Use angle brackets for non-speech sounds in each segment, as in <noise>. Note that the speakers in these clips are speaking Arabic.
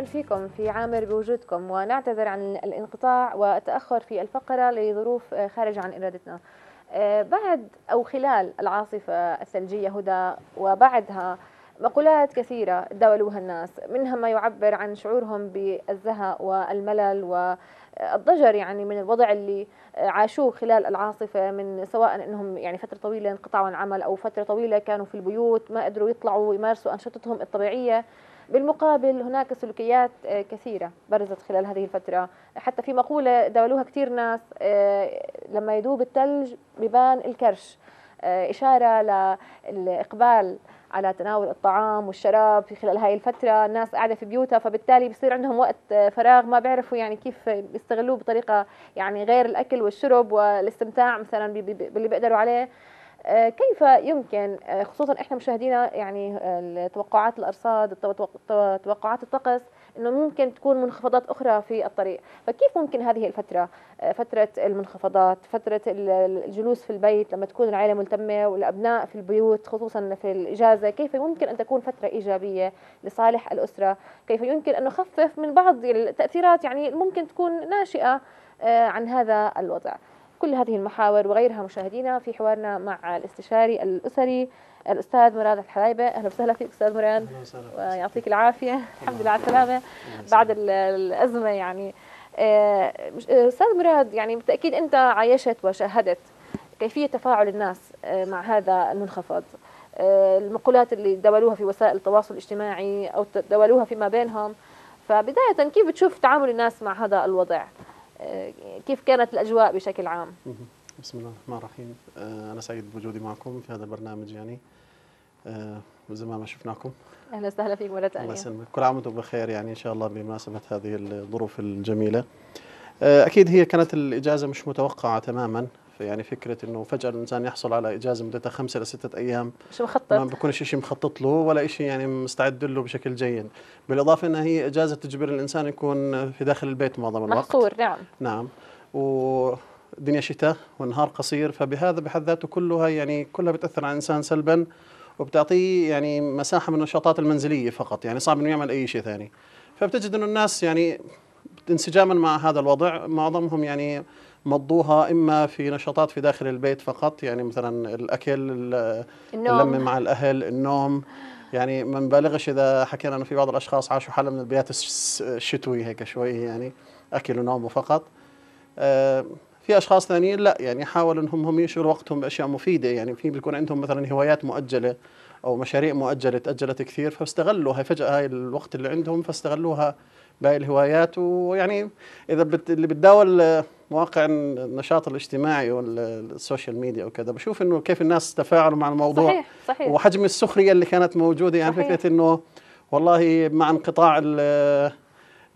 أهلا فيكم في عامر بوجودكم ونعتذر عن الانقطاع والتأخر في الفقرة لظروف آه، خارجة عن إرادتنا آه، بعد أو خلال العاصفة الثلجية هدى وبعدها مقولات كثيرة تداولوها الناس منها ما يعبر عن شعورهم بالزهق والملل والضجر يعني من الوضع اللي آه، عاشوه خلال العاصفة من سواء أنهم يعني فترة طويلة انقطعوا عن عمل أو فترة طويلة كانوا في البيوت ما قدروا يطلعوا ويمارسوا أنشطتهم الطبيعية بالمقابل هناك سلوكيات آه، كثيرة برزت خلال هذه الفترة حتى في مقولة داولوها كثير ناس آه، لما يذوب الثلج ببان الكرش آه، إشارة للإقبال على تناول الطعام والشراب في خلال هاي الفترة الناس قاعدة في بيوتها فبالتالي بصير عندهم وقت فراغ ما بيعرفوا يعني كيف بيستغلوه بطريقة يعني غير الأكل والشرب والاستمتاع مثلا باللي بيقدروا عليه آه، كيف يمكن آه، خصوصا احنا مشاهدينا يعني آه، توقعات الارصاد توقعات الطقس انه ممكن تكون منخفضات اخرى في الطريق فكيف ممكن هذه الفتره فتره المنخفضات فتره الجلوس في البيت لما تكون العائله ملتمه والابناء في البيوت خصوصا في الاجازه كيف ممكن ان تكون فتره ايجابيه لصالح الاسره كيف يمكن ان نخفف من بعض التاثيرات يعني ممكن تكون ناشئه عن هذا الوضع كل هذه المحاور وغيرها مشاهدينا في حوارنا مع الاستشاري الأسري الأستاذ مراد الحلايبة أهلا وسهلا فيك أستاذ مراد ويعطيك العافية الحمد لله على السلامة بعد الأزمة يعني آه، آه، أستاذ مراد يعني بالتأكيد أنت عايشت وشاهدت كيفية تفاعل الناس آه، مع هذا المنخفض المقولات اللي دولوها في وسائل التواصل الاجتماعي أو دولوها فيما بينهم فبداية كيف بتشوف تعامل الناس مع هذا الوضع آه، كيف كانت الأجواء بشكل عام؟ بسم الله الرحمن الرحيم آه، أنا سعيد بوجودي معكم في هذا البرنامج يعني آه، زمان ما شفناكم أهلا وسهلا فيك مرة ثانية الله يسلمك كل عام وأنتم بخير يعني إن شاء الله بمناسبة هذه الظروف الجميلة أكيد هي كانت الإجازة مش متوقعة تماما يعني فكره انه فجاه الانسان يحصل على اجازه مدتها خمسه لسته ايام شو مخطط ما بيكون شيء مخطط له ولا شيء يعني مستعد له بشكل جيد بالاضافه انها هي اجازه تجبر الانسان يكون في داخل البيت معظم الوقت محقور نعم نعم و دنيا شتاء والنهار قصير فبهذا بحد ذاته كلها يعني كلها بتاثر على الانسان سلبا وبتعطيه يعني مساحه من النشاطات المنزليه فقط يعني صعب انه يعمل اي شيء ثاني فبتجد انه الناس يعني انسجاما مع هذا الوضع معظمهم يعني مضوها اما في نشاطات في داخل البيت فقط يعني مثلا الاكل النوم مع الاهل النوم يعني ما نبالغش اذا حكينا انه في بعض الاشخاص عاشوا حاله من البيات الشتوي هيك شوي يعني اكل ونوم فقط آه، في اشخاص ثانيين لا يعني حاولوا انهم هم يشغلوا وقتهم باشياء مفيده يعني في بيكون عندهم مثلا هوايات مؤجله او مشاريع مؤجله تاجلت كثير فاستغلوا هاي فجاه هاي الوقت اللي عندهم فاستغلوها بهي الهوايات ويعني اذا بت اللي بتداول مواقع النشاط الاجتماعي والسوشيال ميديا وكذا بشوف انه كيف الناس تفاعلوا مع الموضوع صحيح صحيح وحجم السخريه اللي كانت موجوده يعني صحيح فكره انه والله مع انقطاع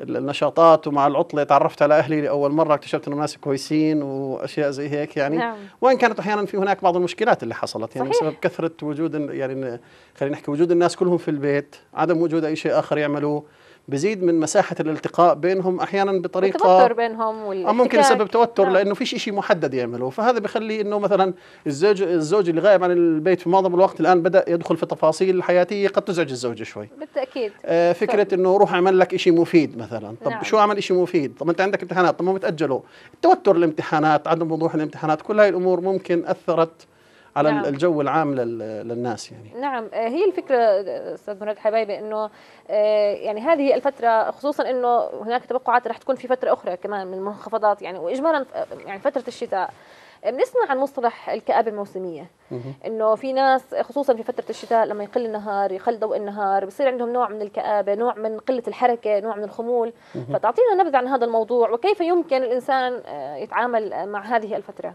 النشاطات ومع العطله تعرفت على اهلي لاول مره اكتشفت انه ناس كويسين واشياء زي هيك يعني نعم. وان كانت احيانا في هناك بعض المشكلات اللي حصلت يعني صحيح. بسبب كثره وجود يعني خلينا نحكي وجود الناس كلهم في البيت عدم وجود اي شيء اخر يعملوه بزيد من مساحه الالتقاء بينهم احيانا بطريقه توتر بينهم او ممكن يسبب توتر نعم. لانه فيش شيء محدد يعمله فهذا بخلي انه مثلا الزوج الزوج اللي غائب عن البيت في معظم الوقت الان بدا يدخل في تفاصيل حياتيه قد تزعج الزوجه شوي بالتاكيد آه فكره ف... انه روح اعمل لك شيء مفيد مثلا طب نعم. شو اعمل شيء مفيد طب انت عندك امتحانات طب ما متأجله التوتر الامتحانات عدم وضوح الامتحانات كل هاي الامور ممكن اثرت على نعم. الجو العام للناس يعني نعم آه، هي الفكره استاذ مراد حبايبي انه آه، يعني هذه الفتره خصوصا انه هناك توقعات رح تكون في فتره اخرى كمان من المنخفضات يعني واجمالا يعني فتره الشتاء بنسمع عن مصطلح الكآبة الموسمية انه في ناس خصوصا في فترة الشتاء لما يقل النهار يقل ضوء النهار بصير عندهم نوع من الكآبة نوع من قلة الحركة نوع من الخمول فتعطينا نبذة عن هذا الموضوع وكيف يمكن الإنسان آه، يتعامل مع هذه الفترة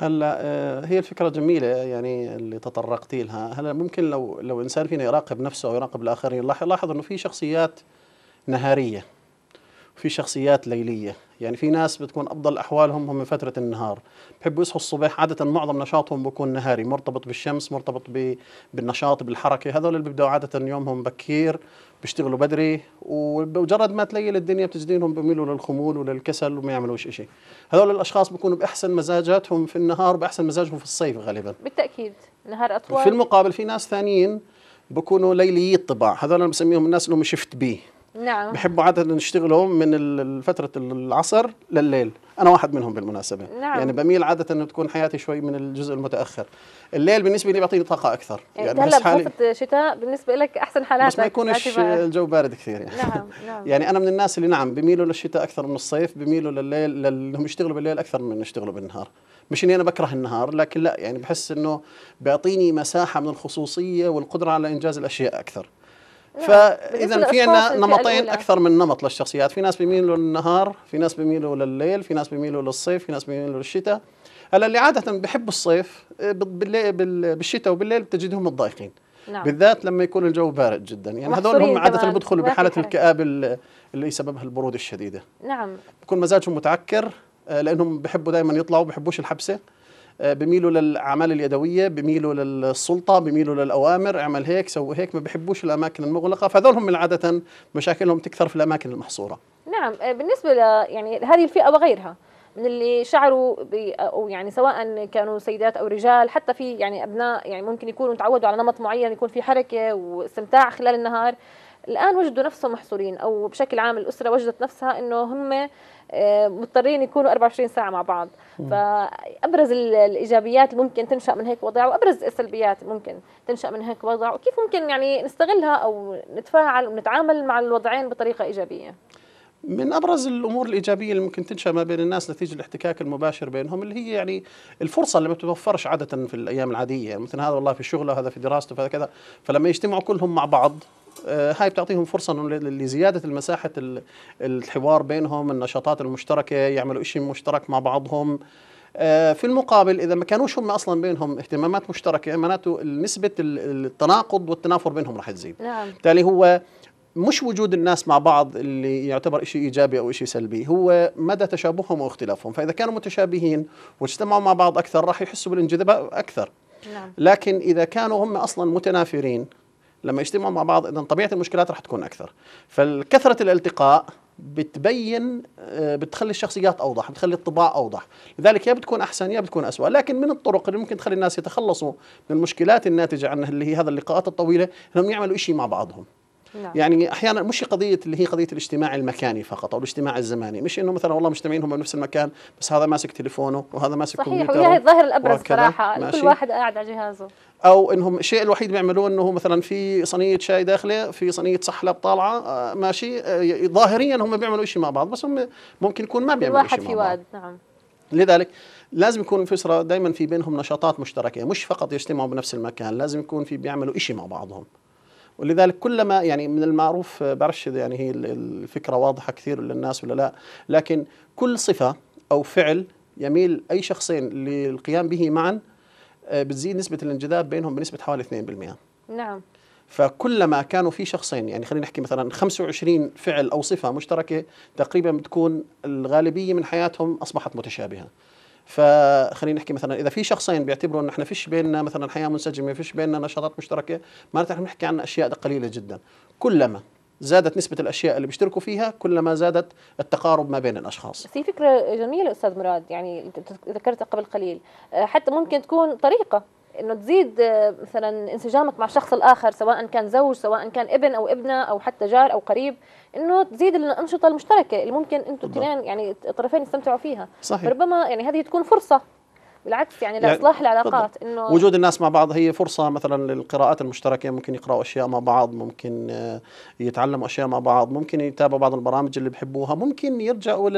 هلا آه، هي الفكره جميله يعني اللي تطرقتي لها هلا ممكن لو لو انسان فينا يراقب نفسه ويراقب الاخرين راح يلاحظ انه في شخصيات نهاريه في شخصيات ليليه يعني في ناس بتكون افضل احوالهم هم فتره النهار بحبوا يصحوا الصبح عاده معظم نشاطهم بيكون نهاري مرتبط بالشمس مرتبط بالنشاط بالحركه هذول اللي بيبداوا عاده يومهم بكير بيشتغلوا بدري ومجرد ما تليل الدنيا بتجدينهم بيميلوا للخمول وللكسل وما يعملوش شيء هذول الاشخاص بيكونوا باحسن مزاجاتهم في النهار باحسن مزاجهم في الصيف غالبا بالتاكيد نهار اطول في المقابل في ناس ثانيين بكونوا ليليي الطباع هذول انا بسميهم الناس اللي هم شفت بي نعم بحبوا عاده يشتغلوا من فتره العصر لليل انا واحد منهم بالمناسبه نعم. يعني بميل عاده أن تكون حياتي شوي من الجزء المتاخر الليل بالنسبه لي بيعطيني طاقه اكثر إيه، يعني, يعني هلا حالي شتاء بالنسبه لك احسن حالاتك بس ما يكونش الجو بارد كثير يعني نعم <laughs> نعم يعني انا من الناس اللي نعم بميلوا للشتاء اكثر من الصيف بميلوا لليل لأنهم يشتغلوا بالليل اكثر من يشتغلوا بالنهار مش اني انا بكره النهار لكن لا يعني بحس انه بيعطيني مساحه من الخصوصيه والقدره على انجاز الاشياء اكثر فاذا في نمطين اكثر من نمط للشخصيات في ناس بيميلوا للنهار في ناس بيميلوا لليل في ناس بيميلوا للصيف في ناس بيميلوا للشتاء هلا اللي عاده بحبوا الصيف آه، بالشتاء وبالليل بتجدهم متضايقين نعم. بالذات لما يكون الجو بارد جدا يعني هذول هم عاده بيدخلوا بحاله الكآبه اللي سببها البروده الشديده نعم بكون مزاجهم متعكر آه، لانهم بحبوا دائما يطلعوا بحبوش الحبسه آه، بميلوا للاعمال اليدويه بميلوا للسلطه بميلوا للاوامر اعمل هيك سوي هيك ما بحبوش الاماكن المغلقه فهذول من عاده مشاكلهم تكثر في الاماكن المحصوره نعم آه، بالنسبه ل يعني هذه الفئه وغيرها من اللي شعروا او يعني سواء كانوا سيدات او رجال حتى في يعني ابناء يعني ممكن يكونوا تعودوا على نمط معين يكون في حركه واستمتاع خلال النهار الآن وجدوا نفسهم محصورين أو بشكل عام الأسرة وجدت نفسها إنه هم آه، مضطرين يكونوا 24 ساعة مع بعض فأبرز الإيجابيات ممكن تنشأ من هيك وضع وأبرز السلبيات ممكن تنشأ من هيك وضع وكيف ممكن يعني نستغلها أو نتفاعل ونتعامل مع الوضعين بطريقة إيجابية من ابرز الامور الايجابيه اللي ممكن تنشا ما بين الناس نتيجه الاحتكاك المباشر بينهم اللي هي يعني الفرصه اللي ما بتتوفرش عاده في الايام العاديه يعني مثلا هذا والله في شغله هذا في دراسته هذا كذا فلما يجتمعوا كلهم مع بعض آه، هاي بتعطيهم فرصه لزياده المساحه الحوار بينهم النشاطات المشتركه يعملوا إشي مشترك مع بعضهم آه، في المقابل اذا ما كانوش هم اصلا بينهم اهتمامات مشتركه معناته نسبه التناقض والتنافر بينهم رح تزيد نعم. بالتالي هو مش وجود الناس مع بعض اللي يعتبر شيء ايجابي او شيء سلبي هو مدى تشابههم واختلافهم فاذا كانوا متشابهين واجتمعوا مع بعض اكثر راح يحسوا بالانجذاب اكثر نعم. لكن اذا كانوا هم اصلا متنافرين لما يجتمعوا مع بعض اذا طبيعه المشكلات رح تكون اكثر فكثره الالتقاء بتبين آه، بتخلي الشخصيات اوضح بتخلي الطباع اوضح لذلك يا بتكون احسن يا بتكون اسوا لكن من الطرق اللي ممكن تخلي الناس يتخلصوا من المشكلات الناتجه عن اللي هي هذا اللقاءات الطويله انهم يعملوا شيء مع بعضهم لا. نعم. يعني احيانا مش قضيه اللي هي قضيه الاجتماع المكاني فقط او الاجتماع الزماني مش انه مثلا والله مجتمعين هم بنفس المكان بس هذا ماسك تليفونه وهذا ماسك صحيح وهي الظاهر الابرز صراحه كل واحد قاعد على جهازه او انهم الشيء الوحيد بيعملوه انه مثلا في صينيه شاي داخله في صينيه صحلب طالعه آه، ماشي آه، ظاهريا هم بيعملوا شيء مع بعض بس هم ممكن يكون ما بيعملوا شيء مع بعض واحد في نعم لذلك لازم يكون في أسرة دائما في بينهم نشاطات مشتركة مش فقط يجتمعوا بنفس المكان لازم يكون في بيعملوا إشي مع بعضهم ولذلك كلما يعني من المعروف آه، بعرفش يعني هي الفكرة واضحة كثير للناس ولا لا لكن كل صفة أو فعل يميل أي شخصين للقيام به معا آه، بتزيد نسبه الانجذاب بينهم بنسبه حوالي 2% نعم فكلما كانوا في شخصين يعني خلينا نحكي مثلا 25 فعل او صفه مشتركه تقريبا بتكون الغالبيه من حياتهم اصبحت متشابهه فخلينا نحكي مثلا اذا في شخصين بيعتبروا انه احنا فيش بيننا مثلا حياه منسجمه فيش بيننا نشاطات مشتركه معناتها احنا بنحكي عن اشياء قليله جدا كلما زادت نسبة الأشياء اللي بيشتركوا فيها كلما زادت التقارب ما بين الأشخاص في فكرة جميلة أستاذ مراد يعني ذكرتها قبل قليل آه، حتى ممكن تكون طريقة انه تزيد آه، مثلا انسجامك مع الشخص الاخر سواء كان زوج سواء كان ابن او ابنه او حتى جار او قريب انه تزيد الانشطه المشتركه اللي ممكن انتم الاثنين يعني الطرفين يستمتعوا فيها صحيح فربما يعني هذه تكون فرصه بالعكس يعني, يعني لاصلاح يعني العلاقات انه وجود الناس مع بعض هي فرصه مثلا للقراءات المشتركه ممكن يقراوا اشياء مع بعض ممكن آه، يتعلموا اشياء مع بعض ممكن يتابعوا بعض البرامج اللي بحبوها ممكن يرجعوا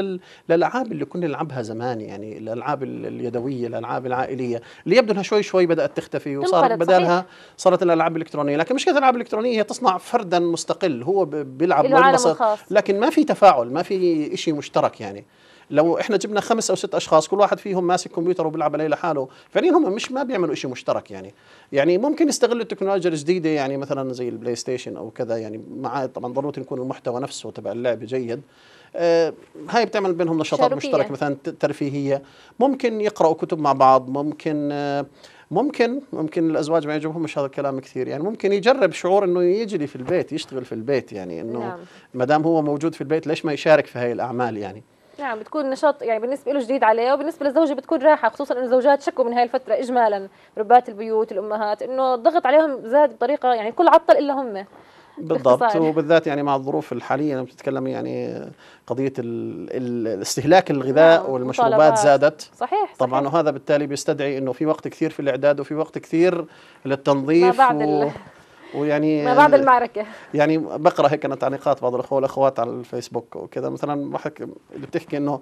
للالعاب اللي كنا نلعبها زمان يعني الالعاب اليدويه الالعاب العائليه اللي يبدو انها شوي شوي بدات تختفي وصارت بدالها صارت الالعاب الالكترونيه لكن مشكله الالعاب الالكترونيه هي تصنع فردا مستقل هو بيلعب وينبسط لكن ما في تفاعل ما في شيء مشترك يعني لو احنا جبنا خمس او ست اشخاص كل واحد فيهم ماسك كمبيوتر وبيلعب عليه لحاله فعليا هم مش ما بيعملوا شيء مشترك يعني يعني ممكن يستغلوا التكنولوجيا الجديده يعني مثلا زي البلاي ستيشن او كذا يعني مع طبعا ضروري يكون المحتوى نفسه تبع اللعبه جيد آه هاي بتعمل بينهم نشاطات مشتركه مثلا ترفيهيه ممكن يقراوا كتب مع بعض ممكن آه ممكن ممكن الازواج ما يعجبهم مش هذا الكلام كثير يعني ممكن يجرب شعور انه يجري في البيت يشتغل في البيت يعني انه نعم. ما دام هو موجود في البيت ليش ما يشارك في هاي الاعمال يعني نعم بتكون نشاط يعني بالنسبه له جديد عليه وبالنسبه للزوجه بتكون راحه خصوصا انه الزوجات شكوا من هاي الفتره اجمالا ربات البيوت الامهات انه الضغط عليهم زاد بطريقه يعني الكل عطل الا هم بالضبط وبالذات يعني مع الظروف الحاليه لما بتتكلم يعني قضيه استهلاك الغذاء نعم. والمشروبات مطالبات. زادت صحيح, صحيح طبعا وهذا بالتالي بيستدعي انه في وقت كثير في الاعداد وفي وقت كثير للتنظيف ما بعد و... ويعني ما بعد المعركه يعني بقرا هيك انا تعليقات بعض الاخوه والاخوات على الفيسبوك وكذا مثلا بحكي اللي بتحكي انه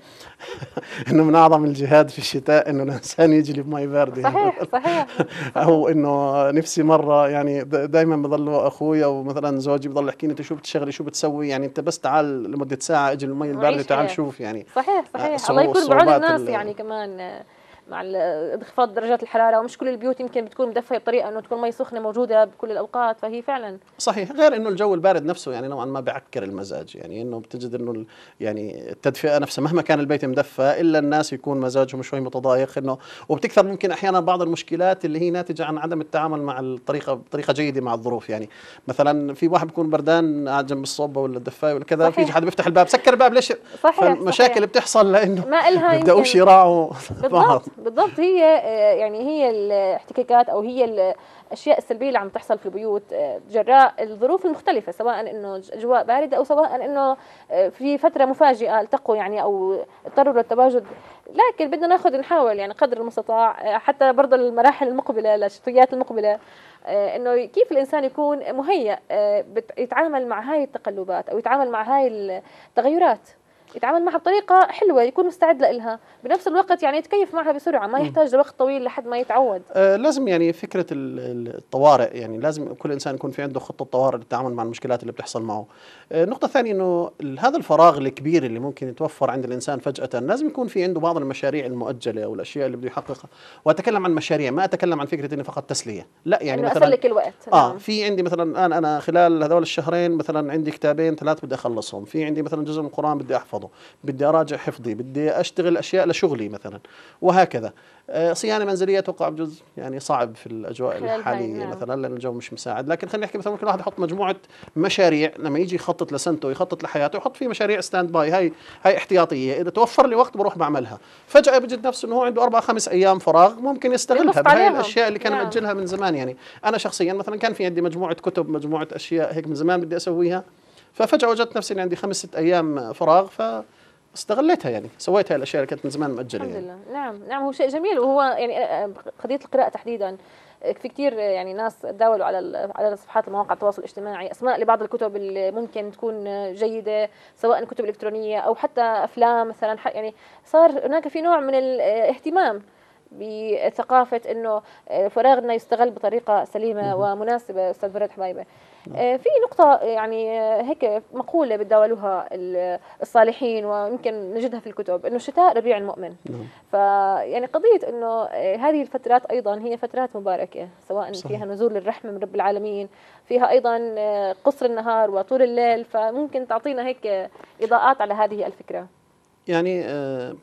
<laughs> انه من اعظم الجهاد في الشتاء انه الانسان يجلي بمي بارده صحيح يعني. صحيح <laughs> او انه نفسي مره يعني دائما اخوي او ومثلا زوجي بضل يحكي انت شو بتشغلي شو بتسوي يعني انت بس تعال لمده ساعه اجل المي البارده تعال شوف يعني صحيح صحيح آه، الله يكون بعون الناس يعني كمان مع انخفاض درجات الحراره ومش كل البيوت يمكن بتكون مدفيه بطريقه انه تكون مي سخنه موجوده بكل الاوقات فهي فعلا صحيح غير انه الجو البارد نفسه يعني نوعا ما بيعكر المزاج يعني انه بتجد انه يعني التدفئه نفسها مهما كان البيت مدفى الا الناس يكون مزاجهم شوي متضايق انه وبتكثر ممكن احيانا بعض المشكلات اللي هي ناتجه عن عدم التعامل مع الطريقه بطريقه جيده مع الظروف يعني مثلا في واحد بيكون بردان قاعد جنب الصوبه ولا الدفايه ولا كذا في حد بيفتح الباب سكر الباب ليش صحيح صحيح. بتحصل لانه ما لها بدأوش يراعوا بعض بالضبط هي آه، يعني هي الاحتكاكات او هي الاشياء السلبيه اللي عم تحصل في البيوت آه، جراء الظروف المختلفه سواء انه اجواء بارده او سواء انه آه، في فتره مفاجئه التقوا يعني او اضطروا للتواجد لكن بدنا ناخذ نحاول يعني قدر المستطاع حتى برضه المراحل المقبله للشتويات المقبله انه كيف الانسان يكون مهيأ يتعامل مع هاي التقلبات او يتعامل مع هاي التغيرات يتعامل معها بطريقه حلوه يكون مستعد لها بنفس الوقت يعني يتكيف معها بسرعه ما يحتاج لوقت طويل لحد ما يتعود آه لازم يعني فكره الطوارئ يعني لازم كل انسان يكون في عنده خطه طوارئ للتعامل مع المشكلات اللي بتحصل معه آه النقطه الثانيه انه هذا الفراغ الكبير اللي ممكن يتوفر عند الانسان فجاه لازم يكون في عنده بعض المشاريع المؤجله او الاشياء اللي بده يحققها واتكلم عن مشاريع ما اتكلم عن فكره اني فقط تسليه لا يعني مثلا اسلك الوقت اه نعم. في عندي مثلا الان انا خلال هذول الشهرين مثلا عندي كتابين ثلاث بدي اخلصهم في عندي مثلا جزء من القران بدي احفظه برضه بدي أراجع حفظي بدي أشتغل أشياء لشغلي مثلا وهكذا آه، صيانة منزلية توقع بجوز يعني صعب في الأجواء الحالية نعم. مثلا لأن الجو مش مساعد لكن خلينا نحكي مثلا ممكن الواحد يحط مجموعة مشاريع لما يجي يخطط لسنته يخطط لحياته يحط فيه مشاريع ستاند باي هاي هاي احتياطية إذا توفر لي وقت بروح بعملها فجأة بجد نفسه أنه هو عنده أربع خمس أيام فراغ ممكن يستغلها بهاي الأشياء اللي كان نعم. مأجلها من زمان يعني أنا شخصيا مثلا كان في عندي مجموعة كتب مجموعة أشياء هيك من زمان بدي أسويها ففجاه وجدت نفسي عندي خمس ست ايام فراغ ف استغليتها يعني سويت هاي الاشياء اللي كانت من زمان مؤجله الحمد يعني. لله يعني. نعم نعم هو شيء جميل وهو يعني آه، آه، قضيه القراءه تحديدا في كثير آه، يعني ناس تداولوا على على صفحات مواقع التواصل الاجتماعي اسماء لبعض الكتب اللي ممكن تكون جيده سواء كتب الكترونيه او حتى افلام مثلا يعني صار هناك في نوع من الاهتمام بثقافه انه آه، فراغنا يستغل بطريقه سليمه ومناسبه استاذ فريد حبايبه نعم. آه، في نقطة يعني آه، هيك مقولة بتداولوها الصالحين ويمكن نجدها في الكتب انه الشتاء ربيع المؤمن نعم. فيعني قضية انه هذه الفترات ايضا هي فترات مباركة سواء صحيح. فيها نزول الرحمة من رب العالمين فيها ايضا قصر النهار وطول الليل فممكن تعطينا هيك اضاءات على هذه الفكرة يعني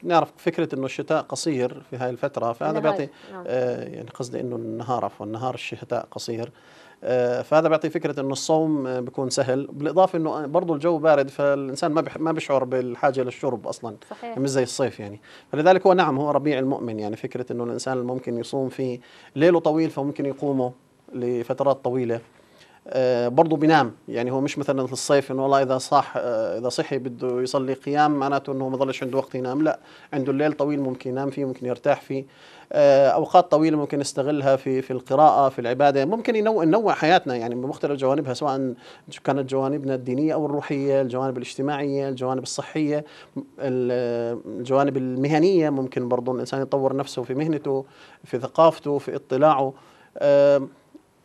بنعرف آه، فكره انه الشتاء قصير في هذه الفتره فهذا بيعطي نعم. آه، يعني قصدي انه النهار عفوا النهار الشتاء قصير آه، فهذا بيعطي فكره انه الصوم بيكون سهل بالاضافه انه برضه الجو بارد فالانسان ما ما بيشعر بالحاجه للشرب اصلا صحيح. مش زي الصيف يعني فلذلك هو نعم هو ربيع المؤمن يعني فكره انه الانسان ممكن يصوم فيه ليله طويل فممكن يقومه لفترات طويله آه، برضه بينام يعني هو مش مثلا في الصيف انه والله اذا صح آه، اذا صحي بده يصلي قيام معناته انه ما ضلش عنده وقت ينام لا عنده الليل طويل ممكن ينام فيه ممكن يرتاح فيه آه، اوقات طويله ممكن يستغلها في في القراءه في العباده ممكن ينوع نوع حياتنا يعني بمختلف جوانبها سواء كانت جوانبنا الدينيه او الروحيه الجوانب الاجتماعيه الجوانب الصحيه الجوانب المهنيه ممكن برضه الانسان يطور نفسه في مهنته في ثقافته في اطلاعه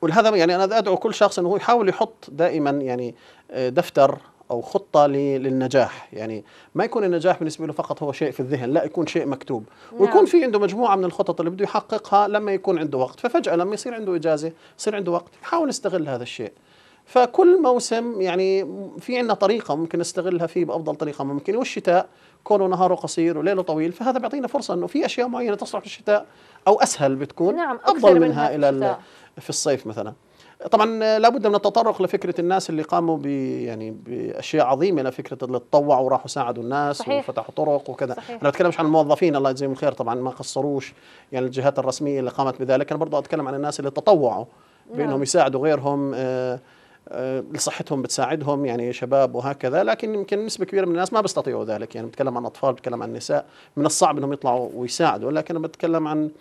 ولهذا يعني انا ادعو كل شخص انه هو يحاول يحط دائما يعني آه، دفتر او خطه للنجاح يعني ما يكون النجاح بالنسبه له فقط هو شيء في الذهن لا يكون شيء مكتوب نعم. ويكون في عنده مجموعه من الخطط اللي بده يحققها لما يكون عنده وقت ففجاه لما يصير عنده اجازه يصير عنده وقت يحاول يستغل هذا الشيء فكل موسم يعني في عندنا طريقه ممكن نستغلها فيه بافضل طريقه ممكن والشتاء كونه نهاره قصير وليله طويل فهذا بيعطينا فرصه انه في اشياء معينه تصلح في الشتاء او اسهل بتكون نعم افضل منها, منها الى في الصيف مثلا طبعا لابد من التطرق لفكره الناس اللي قاموا ب يعني باشياء عظيمه لفكره اللي تطوعوا وراحوا ساعدوا الناس صحيح. وفتحوا طرق وكذا صحيح. انا بتكلمش عن الموظفين الله يجزيهم الخير طبعا ما قصروش يعني الجهات الرسميه اللي قامت بذلك انا برضه اتكلم عن الناس اللي تطوعوا نعم. بانهم يساعدوا غيرهم آه، آه، لصحتهم بتساعدهم يعني شباب وهكذا لكن يمكن نسبه كبيره من الناس ما بيستطيعوا ذلك يعني بتكلم عن اطفال بتكلم عن نساء من الصعب انهم يطلعوا ويساعدوا لكن انا بتكلم عن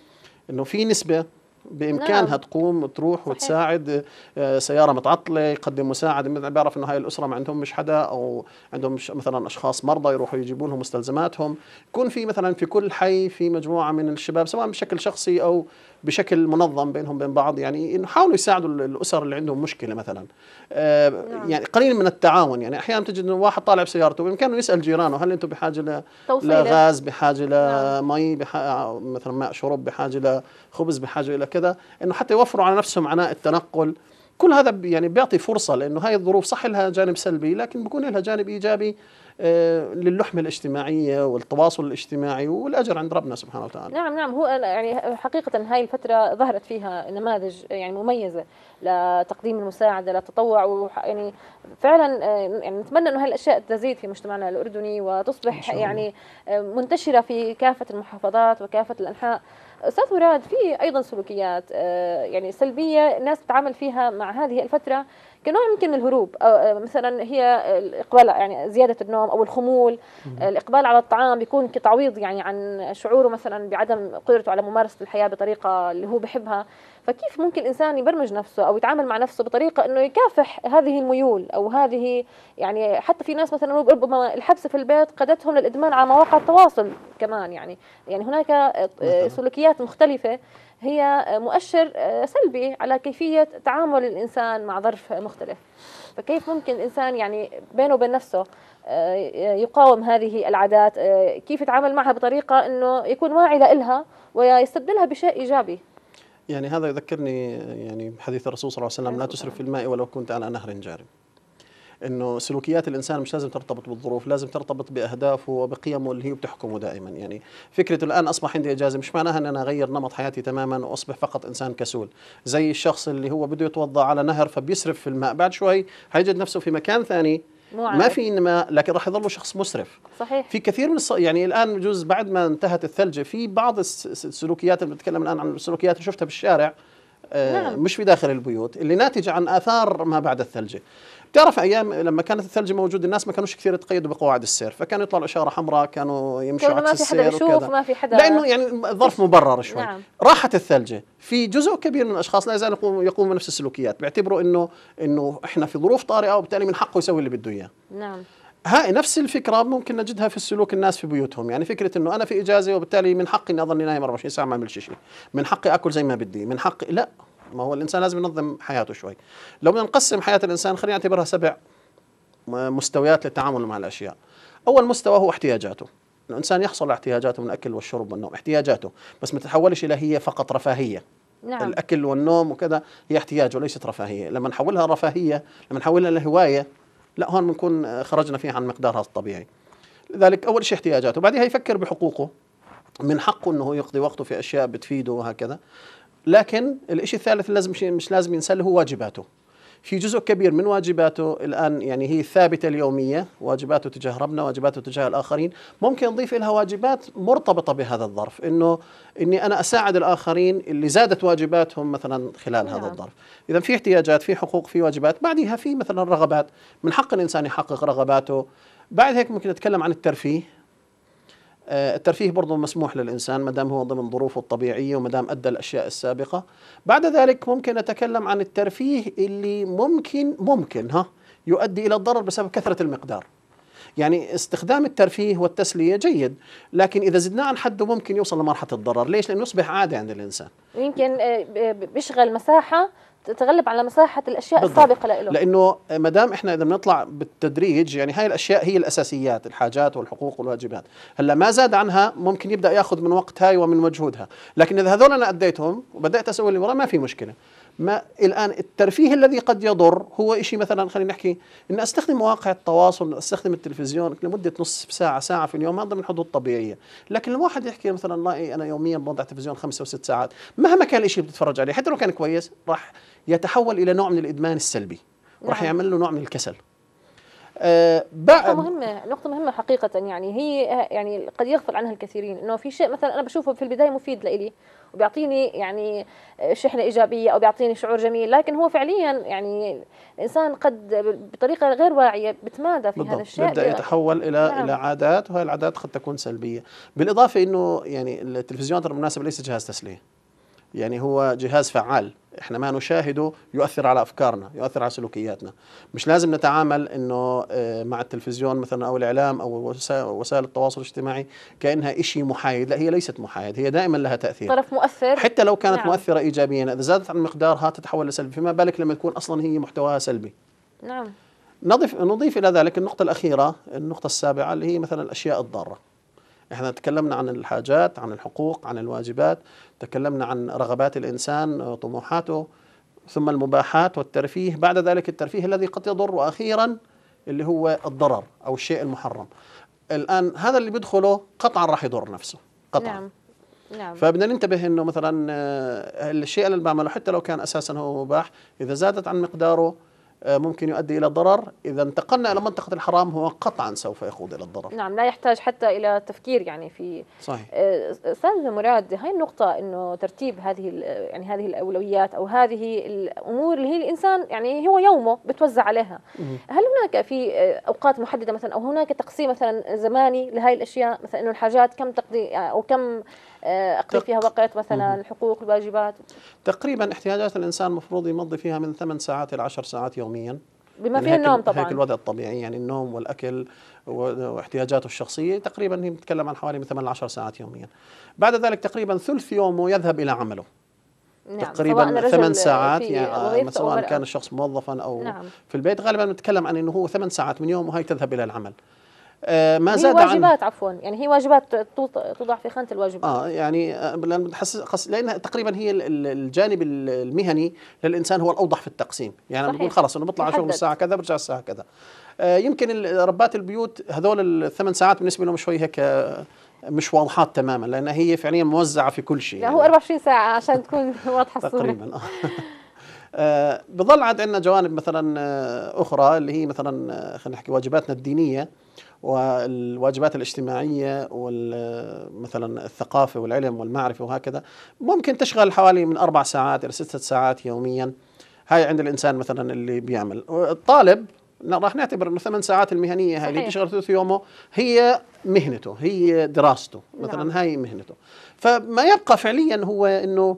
انه في نسبه بامكانها نعم. تقوم تروح صحيح. وتساعد آه، سياره متعطله يقدم مساعده بيعرف انه هاي الاسره ما عندهم مش حدا او عندهم مش مثلا اشخاص مرضى يروحوا يجيبوا لهم مستلزماتهم يكون في مثلا في كل حي في مجموعه من الشباب سواء بشكل شخصي او بشكل منظم بينهم بين بعض يعني انه يساعدوا الاسر اللي عندهم مشكله مثلا آه، نعم. يعني قليل من التعاون يعني احيانا تجد انه واحد طالع بسيارته بامكانه يسال جيرانه هل انتم بحاجه لغاز بحاجه لمي نعم. بح... مثلا ماء شرب بحاجه لخبز بحاجه الى كذا انه حتى يوفروا على نفسهم عناء التنقل كل هذا يعني بيعطي فرصه لانه هاي الظروف صح لها جانب سلبي لكن بيكون لها جانب ايجابي آه، للحمة الاجتماعية والتواصل الاجتماعي والأجر عند ربنا سبحانه وتعالى نعم نعم هو يعني حقيقة هاي الفترة ظهرت فيها نماذج يعني مميزة لتقديم المساعدة للتطوع يعني فعلا آه، يعني نتمنى أنه هالأشياء تزيد في مجتمعنا الأردني وتصبح يعني آه، منتشرة في كافة المحافظات وكافة الأنحاء استاذ مراد في ايضا سلوكيات آه، يعني سلبيه الناس بتتعامل فيها مع هذه الفتره كنوع يمكن من الهروب أو آه، مثلا هي الاقبال يعني زياده النوم او الخمول الاقبال على الطعام بيكون كتعويض يعني عن شعوره مثلا بعدم قدرته على ممارسه الحياه بطريقه اللي هو بحبها فكيف ممكن الانسان يبرمج نفسه او يتعامل مع نفسه بطريقه انه يكافح هذه الميول او هذه يعني حتى في ناس مثلا ربما الحبس في البيت قادتهم للادمان على مواقع التواصل كمان يعني يعني هناك آه، سلوكيات مختلفه هي مؤشر آه، سلبي على كيفيه تعامل الانسان مع ظرف مختلف فكيف ممكن الانسان يعني بينه وبين نفسه آه، يقاوم هذه العادات كيف يتعامل معها بطريقه انه يكون واعي لها ويستبدلها بشيء ايجابي يعني هذا يذكرني يعني بحديث الرسول صلى الله عليه وسلم لا تسرف في الماء ولو كنت على نهر جاري انه سلوكيات الانسان مش لازم ترتبط بالظروف لازم ترتبط باهدافه وبقيمه اللي هي بتحكمه دائما يعني فكره الان اصبح عندي اجازه مش معناها ان انا اغير نمط حياتي تماما واصبح فقط انسان كسول زي الشخص اللي هو بده يتوضا على نهر فبيسرف في الماء بعد شوي حيجد نفسه في مكان ثاني ما في انما لكن راح يظل شخص مسرف صحيح في كثير من الص... يعني الان بجوز بعد ما انتهت الثلج في بعض السلوكيات اللي بتكلم الان عن السلوكيات اللي شفتها بالشارع آه نعم. مش في داخل البيوت اللي ناتج عن اثار ما بعد الثلج تعرف ايام لما كانت الثلج موجود الناس ما كانوش كثير يتقيدوا بقواعد السير فكانوا يطلعوا اشاره حمراء كانوا يمشوا عكس السير ما في حدا يشوف ما في حدا لانه يعني الظرف مبرر شوي نعم. راحت الثلجه في جزء كبير من الاشخاص لا يزال يقوم بنفس السلوكيات بيعتبروا انه انه احنا في ظروف طارئه وبالتالي من حقه يسوي اللي بده اياه نعم هاي نفس الفكرة ممكن نجدها في سلوك الناس في بيوتهم يعني فكرة أنه أنا في إجازة وبالتالي من حقي أني أظني نايم 24 ساعة ما أعملش شيء من حقي أكل زي ما بدي من حقي لا ما هو الانسان لازم ينظم حياته شوي لو بدنا نقسم حياه الانسان خلينا نعتبرها سبع مستويات للتعامل مع الاشياء اول مستوى هو احتياجاته الانسان يحصل على احتياجاته من الاكل والشرب والنوم احتياجاته بس ما تتحولش الى هي فقط رفاهيه نعم. الاكل والنوم وكذا هي احتياج وليست رفاهيه لما نحولها رفاهيه لما نحولها لهوايه لا هون بنكون آه، خرجنا فيها عن مقدارها الطبيعي لذلك اول شيء احتياجاته بعدها يفكر بحقوقه من حقه انه يقضي وقته في اشياء بتفيده وهكذا لكن الشيء الثالث لازم مش لازم ينسى هو واجباته في جزء كبير من واجباته الآن يعني هي ثابتة اليومية واجباته تجاه ربنا واجباته تجاه الآخرين ممكن نضيف لها واجبات مرتبطة بهذا الظرف إنه إني أنا أساعد الآخرين اللي زادت واجباتهم مثلا خلال نعم. هذا الظرف إذا في احتياجات في حقوق في واجبات بعدها في مثلا رغبات من حق الإنسان يحقق رغباته بعد هيك ممكن نتكلم عن الترفيه آه، الترفيه برضه مسموح للإنسان ما دام هو ضمن ظروفه الطبيعية وما دام أدى الأشياء السابقة بعد ذلك ممكن أتكلم عن الترفيه اللي ممكن ممكن ها يؤدي إلى الضرر بسبب كثرة المقدار يعني استخدام الترفيه والتسليه جيد لكن اذا زدناه عن حده ممكن يوصل لمرحله الضرر ليش لانه يصبح عاده عند الانسان يمكن آه، بيشغل مساحه تتغلب على مصلحه الاشياء بالضبط. السابقه له لانه ما دام احنا اذا بنطلع بالتدريج يعني هاي الاشياء هي الاساسيات الحاجات والحقوق والواجبات هلا ما زاد عنها ممكن يبدا ياخذ من وقت هاي ومن مجهودها لكن اذا هذول انا اديتهم وبدات اسوي اللي وراه ما في مشكله ما الان الترفيه الذي قد يضر هو شيء مثلا خلينا نحكي ان استخدم مواقع التواصل استخدم التلفزيون لمده نصف ساعه ساعه في اليوم هذا من حدود طبيعيه لكن الواحد يحكي مثلا لا انا يوميا بوضع تلفزيون خمسة وست ساعات مهما كان الشيء اللي بتتفرج عليه حتى لو كان كويس راح يتحول الى نوع من الادمان السلبي نعم. راح يعمل له نوع من الكسل آه نقطة مهمة نقطة مهمة حقيقة يعني هي يعني قد يغفل عنها الكثيرين انه في شيء مثلا انا بشوفه في البداية مفيد لإلي وبيعطيني يعني شحنة إيجابية او بيعطيني شعور جميل لكن هو فعليا يعني الانسان قد بطريقة غير واعية بتمادى في بالضبط. هذا الشيء بيبدأ يتحول إلى نعم. إلى عادات وهي العادات قد تكون سلبية بالإضافة انه يعني التلفزيون بالمناسبة ليس جهاز تسلية يعني هو جهاز فعال احنا ما نشاهده يؤثر على افكارنا يؤثر على سلوكياتنا مش لازم نتعامل انه آه، مع التلفزيون مثلا او الاعلام او وسائل التواصل الاجتماعي كانها شيء محايد لا هي ليست محايد هي دائما لها تاثير طرف مؤثر حتى لو كانت نعم. مؤثره ايجابيا اذا زادت عن مقدارها تتحول لسلبي فما بالك لما تكون اصلا هي محتواها سلبي نعم نضيف نضيف الى ذلك النقطه الاخيره النقطه السابعه اللي هي مثلا الاشياء الضاره احنا تكلمنا عن الحاجات عن الحقوق عن الواجبات تكلمنا عن رغبات الإنسان طموحاته ثم المباحات والترفيه بعد ذلك الترفيه الذي قد يضر وأخيرا اللي هو الضرر أو الشيء المحرم الآن هذا اللي بيدخله قطعا راح يضر نفسه قطعا نعم. نعم. فبدنا ننتبه انه مثلا آه، الشيء اللي بعمله حتى لو كان اساسا هو مباح اذا زادت عن مقداره آه، ممكن يؤدي إلى ضرر إذا انتقلنا إلى منطقة الحرام هو قطعا سوف يقود إلى الضرر نعم لا يحتاج حتى إلى تفكير يعني في صحيح آه، أستاذ مراد هاي النقطة أنه ترتيب هذه يعني هذه الأولويات أو هذه الأمور اللي هي الإنسان يعني هو يومه بتوزع عليها هل هناك في أوقات محددة مثلا أو هناك تقسيم مثلا زماني لهي الأشياء مثلا أنه الحاجات كم تقضي أو كم آه، أقضي فيها وقت مثلا الحقوق الواجبات تقريبا احتياجات الإنسان المفروض يمضي فيها من ثمان ساعات إلى عشر ساعات يوم يوميا بما يعني فيه النوم طبعا هيك الوضع الطبيعي يعني النوم والاكل واحتياجاته الشخصيه تقريبا هي بتتكلم عن حوالي من 8 ل 10 ساعات يوميا بعد ذلك تقريبا ثلث يومه يذهب الى عمله نعم. تقريبا ثمان ساعات يعني سواء كان الشخص موظفا او نعم. في البيت غالبا نتكلم عن انه هو ثمان ساعات من يومه هاي تذهب الى العمل آه، ما زاد عن واجبات عفوا يعني هي واجبات توضع في خانه الواجبات اه يعني آه، لان تقريبا هي الجانب المهني للانسان هو الاوضح في التقسيم يعني صحيح. بنقول خلص انه بطلع شغل الساعه كذا برجع الساعه كذا آه، يمكن ربات البيوت هذول الثمان ساعات بالنسبه لهم شوي هيك مش واضحات تماما لان هي فعليا موزعه في كل شيء لا هو 24 ساعه عشان تكون <laughs> واضحه الصوره تقريبا <laughs> آه بظل عاد عندنا جوانب مثلا اخرى اللي هي مثلا خلينا نحكي واجباتنا الدينيه والواجبات الاجتماعية مثلا الثقافة والعلم والمعرفة وهكذا ممكن تشغل حوالي من أربع ساعات إلى ستة ساعات يوميا هاي عند الإنسان مثلا اللي بيعمل الطالب راح نعتبر انه ثمان ساعات المهنيه هاي اللي بتشغل ثلث يومه هي مهنته هي دراسته نعم. مثلا نعم. هاي مهنته فما يبقى فعليا هو انه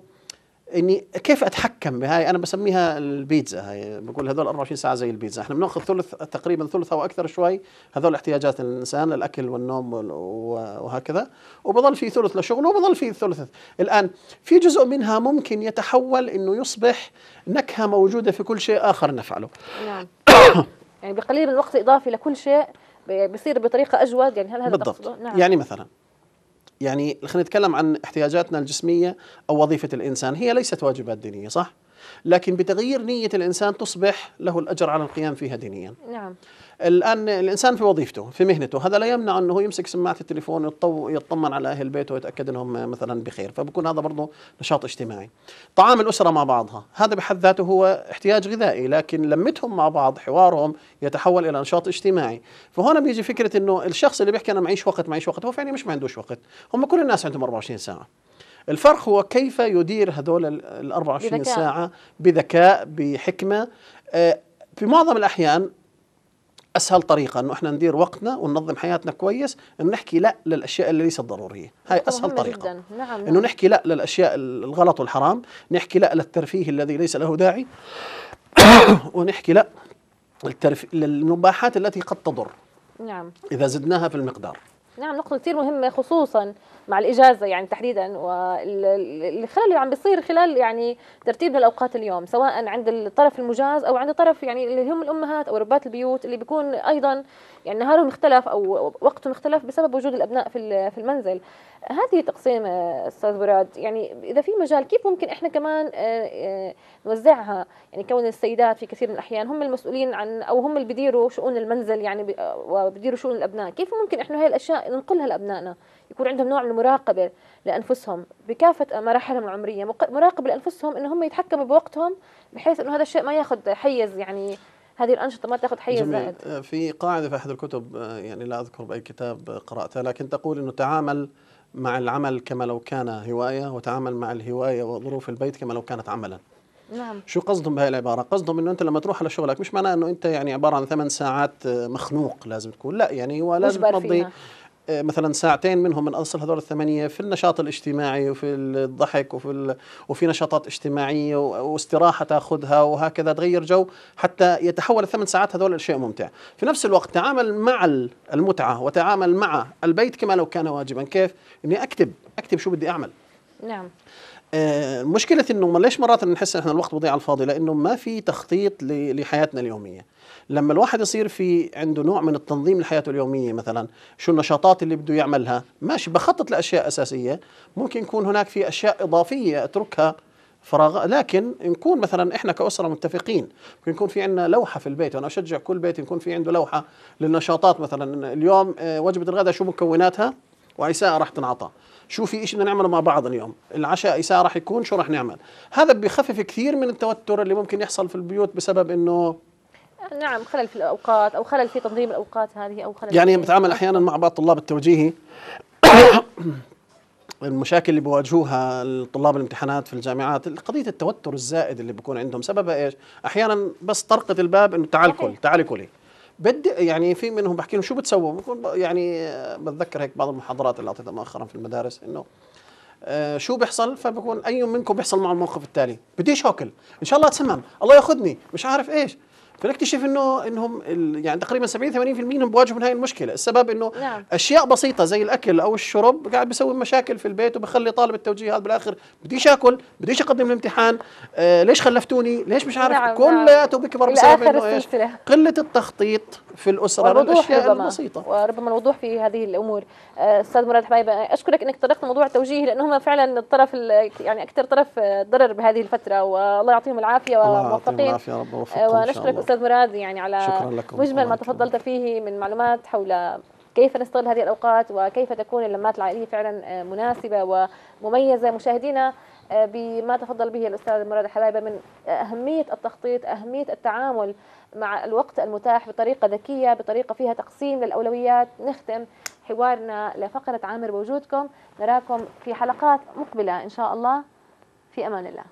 اني كيف اتحكم بهاي انا بسميها البيتزا هاي بقول هذول 24 ساعه زي البيتزا احنا بناخذ ثلث تقريبا ثلث او اكثر شوي هذول احتياجات الانسان الاكل والنوم وهكذا وبضل في ثلث لشغله وبضل في ثلث الان في جزء منها ممكن يتحول انه يصبح نكهه موجوده في كل شيء اخر نفعله نعم يعني بقليل الوقت اضافي لكل شيء بيصير بطريقه اجود يعني هل هذا بالضبط نعم. يعني مثلا يعني خلينا نتكلم عن احتياجاتنا الجسميه او وظيفه الانسان هي ليست واجبات دينيه صح؟ لكن بتغيير نية الإنسان تصبح له الأجر على القيام فيها دينيا نعم الآن الإنسان في وظيفته في مهنته هذا لا يمنع أنه يمسك سماعة التليفون يطمن على أهل بيته ويتأكد أنهم مثلا بخير فبكون هذا برضه نشاط اجتماعي طعام الأسرة مع بعضها هذا بحد ذاته هو احتياج غذائي لكن لمتهم مع بعض حوارهم يتحول إلى نشاط اجتماعي فهنا بيجي فكرة أنه الشخص اللي بيحكي أنا معيش وقت معيش وقت هو فعلا مش ما عندوش وقت هم كل الناس عندهم 24 ساعة الفرق هو كيف يدير هذول ال 24 بذكاء. ساعة بذكاء بحكمة آه، في معظم الأحيان اسهل طريقه انه احنا ندير وقتنا وننظم حياتنا كويس انه نحكي لا للاشياء اللي ليست ضروريه هاي اسهل طريقه جداً. نعم،, نعم انه نحكي لا للاشياء الغلط والحرام نحكي لا للترفيه الذي ليس له داعي <coughs> ونحكي لا للمباحات التي قد تضر نعم اذا زدناها في المقدار نعم نقطة كثير مهمة خصوصا مع الإجازة يعني تحديدا والخلل اللي عم بيصير خلال يعني ترتيبنا الأوقات اليوم سواء عند الطرف المجاز أو عند طرف يعني اللي هم الأمهات أو ربات البيوت اللي بيكون أيضا يعني نهارهم اختلف أو وقتهم اختلف بسبب وجود الأبناء في في المنزل هذه تقسيم آه، استاذ براد يعني اذا في مجال كيف ممكن احنا كمان آه، آه، نوزعها يعني كون السيدات في كثير من الاحيان هم المسؤولين عن او هم اللي بيديروا شؤون المنزل يعني وبيديروا شؤون الابناء كيف ممكن احنا هاي الاشياء ننقلها لابنائنا يكون عندهم نوع من المراقبه لانفسهم بكافه مراحلهم العمريه مراقبه لانفسهم ان هم يتحكموا بوقتهم بحيث انه هذا الشيء ما ياخذ حيز يعني هذه الانشطه ما تاخذ حيز جميل. زائد آه، في قاعده في احد الكتب آه، يعني لا اذكر باي كتاب قراتها لكن تقول انه تعامل مع العمل كما لو كان هوايه وتعامل مع الهوايه وظروف البيت كما لو كانت عملا نعم شو قصدهم بهي العباره؟ قصدهم انه انت لما تروح على شغلك مش معناه انه انت يعني عباره عن ثمان ساعات آه، مخنوق لازم تكون، لا يعني هو لازم تقضي آه، مثلا ساعتين منهم من اصل هذول الثمانيه في النشاط الاجتماعي وفي الضحك وفي وفي نشاطات اجتماعيه واستراحه تاخذها وهكذا تغير جو حتى يتحول الثمان ساعات هذول لشيء ممتع. في نفس الوقت تعامل مع المتعه وتعامل مع البيت كما لو كان واجبا، كيف؟ اني اكتب اكتب شو بدي اعمل. نعم. آه، مشكلة انه ليش مرات بنحس احنا الوقت بضيع على الفاضي؟ لانه ما في تخطيط لحياتنا اليومية. لما الواحد يصير في عنده نوع من التنظيم لحياته اليوميه مثلا شو النشاطات اللي بده يعملها ماشي بخطط لاشياء اساسيه ممكن يكون هناك في اشياء اضافيه اتركها فراغ لكن نكون مثلا احنا كاسره متفقين ممكن يكون في عندنا لوحه في البيت وانا اشجع كل بيت يكون في عنده لوحه للنشاطات مثلا اليوم آه، وجبه الغداء شو مكوناتها واي ساعه راح تنعطى شو في شيء بدنا نعمله مع بعض اليوم العشاء اي ساعه راح يكون شو راح نعمل هذا بخفف كثير من التوتر اللي ممكن يحصل في البيوت بسبب انه نعم خلل في الاوقات او خلل في تنظيم الاوقات هذه او خلل يعني بتعامل احيانا مع بعض الطلاب التوجيهي <coughs> المشاكل اللي بيواجهوها طلاب الامتحانات في الجامعات قضيه التوتر الزائد اللي بيكون عندهم سببها ايش؟ احيانا بس طرقه الباب انه تعال كل تعال كلي بدي يعني في منهم بحكي لهم شو بتسووا؟ يعني بتذكر هيك بعض المحاضرات اللي اعطيتها مؤخرا في المدارس انه آه، شو بيحصل فبكون اي منكم بيحصل معه الموقف التالي بديش اكل ان شاء الله اتسمم الله ياخذني مش عارف ايش فنكتشف انه انهم يعني تقريبا 70 80% منهم بواجهوا من هاي المشكله، السبب انه نعم. اشياء بسيطه زي الاكل او الشرب قاعد بيسوي مشاكل في البيت وبخلي طالب التوجيه هذا بالاخر بديش اكل، بديش اقدم الامتحان، آه ليش خلفتوني؟ ليش مش عارف نعم كلياته نعم. بكبر بيكبر بسبب انه ايش؟ قله التخطيط في الاسره الاشياء البسيطه وربما الوضوح في هذه الامور آه، استاذ مراد حبايبه آه، اشكرك انك طرقت موضوع التوجيه لانه هم فعلا الطرف يعني اكثر طرف آه، ضرر بهذه الفتره والله يعطيهم العافيه وموفقين ونشكرك استاذ مراد يعني على مجمل ما تفضلت فيه من معلومات حول كيف نستغل هذه الاوقات وكيف تكون اللمات العائليه فعلا مناسبه ومميزه مشاهدينا بما تفضل به الاستاذ مراد حبايبه من اهميه التخطيط اهميه التعامل مع الوقت المتاح بطريقة ذكية بطريقة فيها تقسيم للأولويات نختم حوارنا لفقرة عامر بوجودكم نراكم في حلقات مقبلة إن شاء الله في أمان الله